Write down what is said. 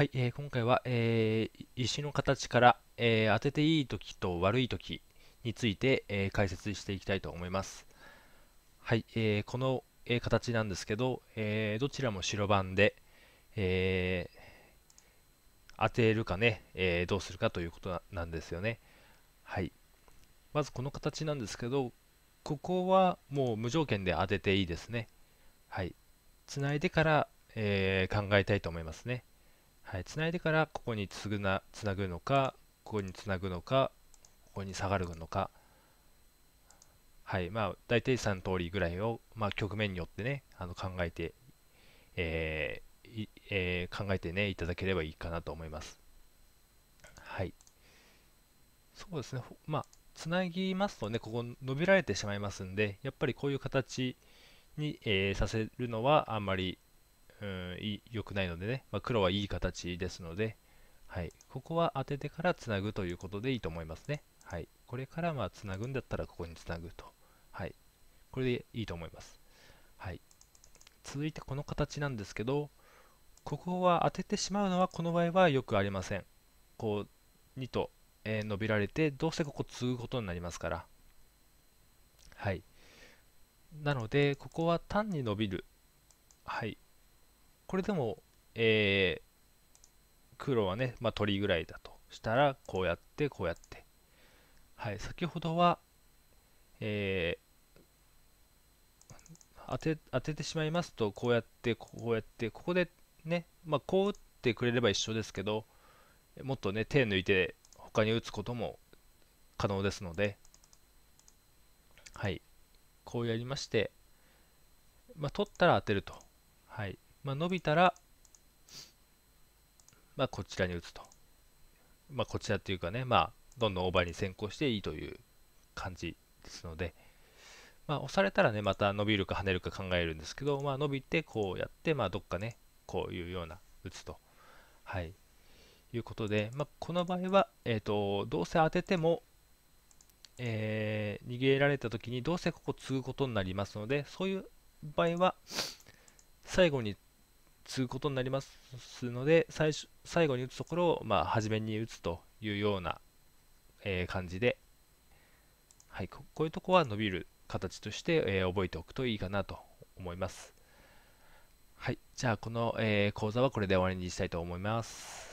はい、えー、今回は、えー、石の形から、えー、当てていい時と悪い時について、えー、解説していきたいと思います。はい、えー、この、えー、形なんですけど、えー、どちらも白番で、えー、当てるかね、えー、どうするかということなんですよね。はい。まずこの形なんですけど、ここはもう無条件で当てていいですね。はい。つないでから、えー、考えたいと思いますね。はい、繋いでからここにつぐなつなぐのか、ここに繋ぐのか、ここに下がるのか、はい、まあ、大体3通りぐらいを、まあ、局面によってね、あの考えて、えーえー、考えてね、いただければいいかなと思います。はい。そうですね、まあ、つなぎますとね、ここ伸びられてしまいますんで、やっぱりこういう形に、えー、させるのはあんまりうん良くないのでね、まあ、黒はいい形ですので、はい、ここは当ててからつなぐということでいいと思いますね。はい、これからまあつなぐんだったらここにつなぐと。はい、これでいいと思います。はい、続いてこの形なんですけど、ここは当ててしまうのはこの場合はよくありません。こう2と、えー、伸びられて、どうせここ継ぐことになりますから。はい。なので、ここは単に伸びる。はい。これでも、えー、黒はね、まあ、鳥ぐらいだとしたら、こうやって、こうやって。はい、先ほどは、えー、当て、当ててしまいますと、こうやって、こうやって、ここでね、まあ、こう打ってくれれば一緒ですけど、もっとね、手抜いて、他に打つことも可能ですので、はい、こうやりまして、まあ、取ったら当てると。はい、まあ、伸びたら、まあ、こちらに打つと。まあ、こちらっていうかね、まあ、どんどんオーバーに先行していいという感じですので、まあ、押されたらね、また伸びるか跳ねるか考えるんですけど、まあ、伸びてこうやって、まあ、どっかね、こういうような打つと。はい。いうことで、まあ、この場合は、えっ、ー、と、どうせ当てても、えー、逃げられた時にどうせここ継ぐことになりますので、そういう場合は、最後につうことになりますので最初最後に打つところを、まあ、初めに打つというような、えー、感じで、はい、こういうとこは伸びる形として、えー、覚えておくといいかなと思います。はい、じゃあこの、えー、講座はこれで終わりにしたいと思います。